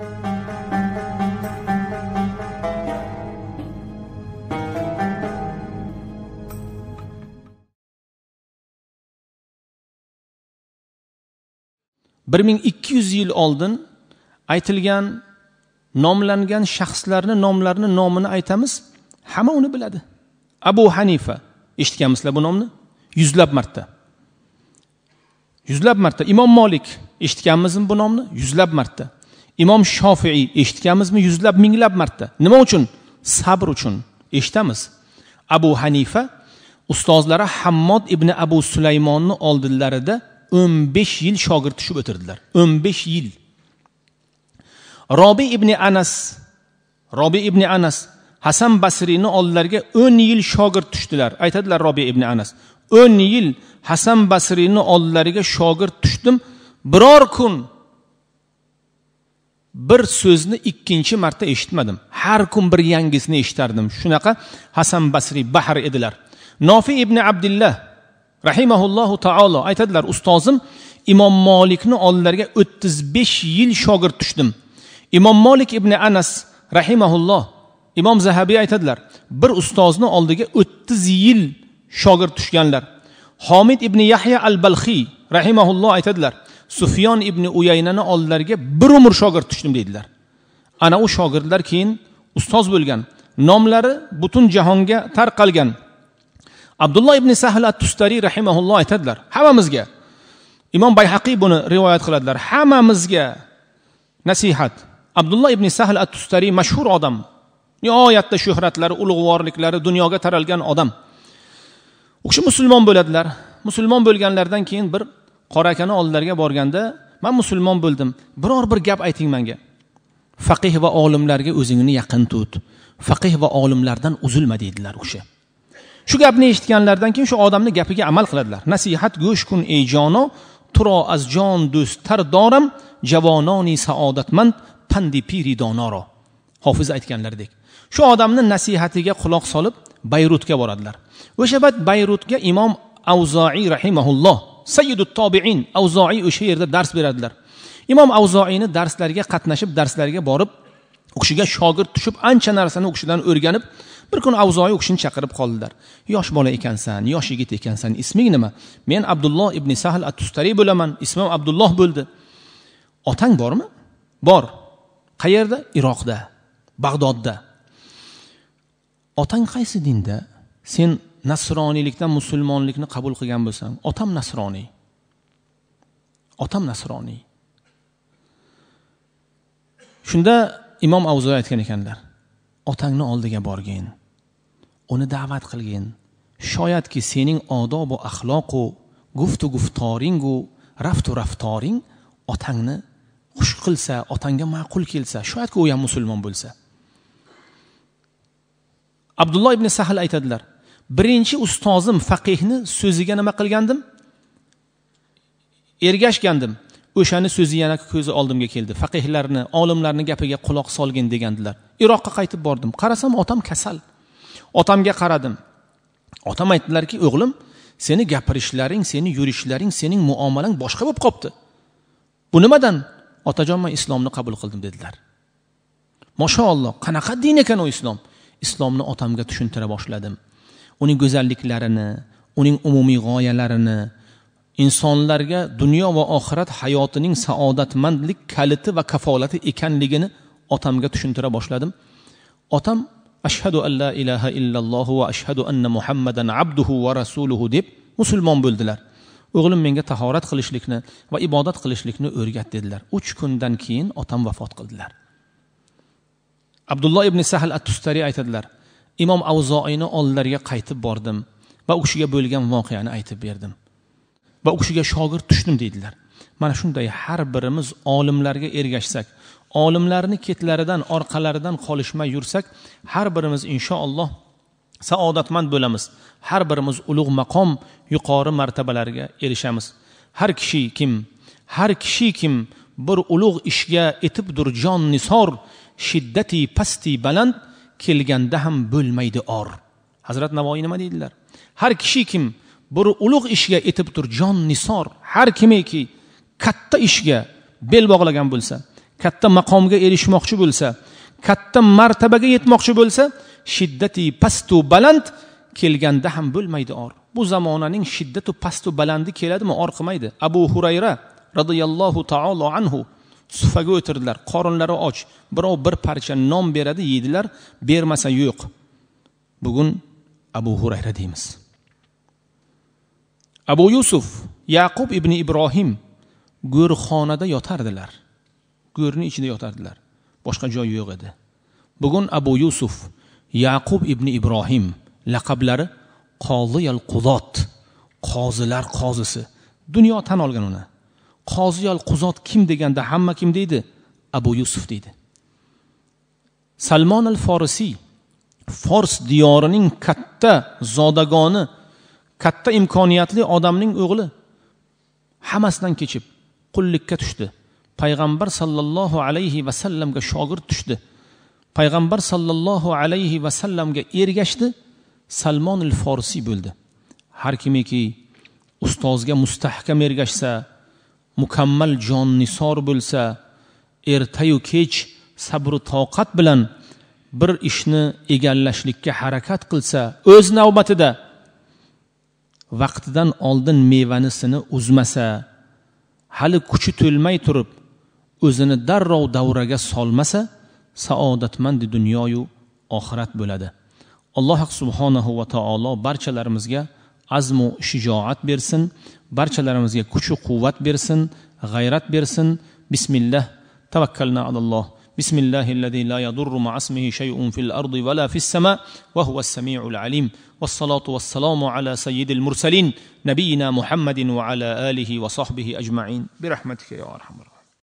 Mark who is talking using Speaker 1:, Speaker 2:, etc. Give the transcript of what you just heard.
Speaker 1: bir ming ikki yuz yil oldin aytilgan nomlangan shaxslarni nomlarini nomini aytamiz hamma uni biladi abu hanifa eshitganmisizlar bu nomni yuzlab marta yuzlab marta imom molik eshitganmizmi bu nomni yuzlab marta imom shofiiy eshitganmizmi yuzlab minglab marta nima uchun sabr uchun eshitamiz abu hanifa ustozlari hammod ibn abu sulaymonni oldinlarida o'n besh yil shogird tushib o'tirdilar o'n besh yil robi ibn anas robi ibn anas hasan basriyni oldilariga o'n yil shogird tushdilar aytadilar robi ibn anas o'n yil hasan basriyni oldilariga shogird tushdim biror kun bir so'zni ikkinchi marta eshitmadim har kun bir yangisini eshitardim shunaqa hasan basriy bahr edilar nofi ibn abdullah rahimaullohu taolo aytadilar ustozim imom molikni oldilariga o'ttiz besh yil shogird tushdim imom molik ibn anas rahimaulloh imom zahabiy aytadilar bir ustozni oldiga o'ttiz yil shogird tushganlar homid ibn yahya al balxiy rahimaulloh aytadilar sufyon ibn uyaynani oldilariga bir umr shogird tushdim deydilar ana u shogirdlar keyin ustoz bo'lgan nomlari butun jahonga tarqalgan abdulloh ibn sahl at tustariy rahimaulloh aytadilar hammamizga imom bayhaqiy buni rivoyat qiladilar hammamizga nasihat abdulloh ibn sahl at tustariy mashhur odam nihoyatda shuhratlari ulug'vorliklari dunyoga taralgan odam u kishi musulmon bo'ladilar musulmon bo'lganlaridan keyin bir qora akani oldilariga borganda man musulmon bo'ldim biror bir gap ayting manga faqih va olimlarga o'zingni yaqin tut faqih va olimlardan uzilma deydilar u kishi shu gapni eshitganlaridan keyin shu odamni gapiga amal qiladilar nasihat go'sh kun ey jono turo az jon do'st doram javononi saodatmand pandi piri donoro hofiz aytganlaridek shu odamni nasihatiga quloq solib bayrutga boradilar o'sha payt bayrutga imom avzoiy rahimaulloh sayyidu tobiin avzoiy o'sha yerda dars beradilar imom avzoiyni darslariga qatnashib darslariga borib u kishiga shogird tushib ancha narsani u kishidan o'rganib bir kuni avzoiy u kishini chaqirib qoldilar yosh bola ekansan yosh yigit ekansan isming nima men abdulloh ibn sahl at tustariy bo'laman ismim abdulloh bo'ldi otang bormi bor qayerda iroqda bag'dodda otang qaysi dinda sen nasroniylikdan musulmonlikni qabul qilgan bo'lsam otam nasroniy otam nasroniy shunda imom avzo aytgan ekanlar otangni oldiga borgin uni da'vat qilgin shoyatki sening odobu axloqu guftu guftoringu raftu raftoring otangni xush qilsa otangga ma'qul kelsa shoyatki u ham musulmon bo'lsa abdulloh ibn sahl aytadilar birinchi ustozim faqihni so'ziga nima qilgandim ergashgandim o'shani so'zi yana ko'zi oldimga keldi faqihlarni olimlarni gapiga quloq solgin degandilar iroqqa qaytib bordim qarasam otam kasal otamga qaradim otam aytdilarki o'g'lim seni gapirishlaring seni yurishlaring sening muomalang boshqa bo'lib qolibdi bu nimadan otajon man islomni qabul qildim dedilar mashaalloh qanaqa din ekan u islom islomni otamga tushuntira boshladim uning go'zalliklarini uning umumiy g'oyalarini insonlarga dunyo va oxirat hayotining saodatmandlik kaliti va kafolati ekanligini otamga tushuntira boshladim otam ashhadu an la ilaha illalloh va ashhadu anna muhammadan abduhu va rasuluhu deb musulmon bo'ldilar o'g'lim menga tahorat qilishlikni va ibodat qilishlikni o'rgat dedilar uch kundan keyin otam vafot qildilar abdulloh ibn sahl at tustari aytadilar imom avzoini oldilariga qaytib bordim va u kishiga bo'lgan voqeani aytib berdim va u kishiga shogird tushdim deydilar mana shunday har birimiz olimlarga ergashsak olimlarni ketlaridan orqalaridan qolishmay yursak har birimiz inshaalloh saodatmand bo'lamiz har birimiz ulug' maqom yuqori martabalarga erishamiz har kishi kim har kishi kim bir ulug' ishga etibdur jon nisor shiddati pasti baland kelganda ham bo'lmaydi or hazrat navoiy nima deydilar har kishi kim bir ulug' ishga etib tur jon nisor har kimiki katta ishga bel bog'lagan bo'lsa katta maqomga erishmoqchi bo'lsa katta martabaga yetmoqchi bo'lsa shiddati pastu baland kelganda ham bo'lmaydi or bu zamonaning shiddatu pastu balandi keladimi or qilmaydi abu hurayra roziyallohu taolo anhu suffaga o'tirdilar qorinlari och birov bir parcha non beradi yeydilar bermasa yo'q bugun abu hurayra deymiz abu yusuf yaqub ibn ibrohim go'rxonada yotardilar go'rni ichida yotardilar boshqa joy yo'q edi bugun abu yusuf yaqub ibn ibrohim laqablari qoziyal qudot qozilar qozisi dunyo tan olgan uni qoziyol quzot kim deganda hamma kim deydi abu yusuf deydi salmon al forisiy fors diyorining katta zodagoni katta imkoniyatli odamning o'g'li hammasidan kechib qullikka tushdi payg'ambar sollallohu alayhi vasallamga shogird tushdi payg'ambar sollallohu alayhi vasallamga ergashdi salmon il forsiy bo'ldi har kimiki ustozga mustahkam ergashsa mukammal jon nisor bo'lsa ertayu kech sabru toqat bilan bir ishni egallashlikka harakat qilsa o'z navbatida vaqtidan oldin mevanisini uzmasa hali kuchi to'lmay turib o'zini darrov davraga solmasa saodatmandi dunyoyu oxirat bo'ladi alloh subhanahu va taolo barchalarimizga azmu shijoat bersin barchalarimizga kuchu quvvat bersin g'ayrat bersin bismillah tavakkalna alalloh بسم الله الذي لا يضر مع اسمه شيء في الارض ولا في السماء وهو السميع العليم والصلاه والسلام على سيد المرسلين نبينا محمد وعلى اله وصحبه اجمعين برحمتك يا ارحم الراحمين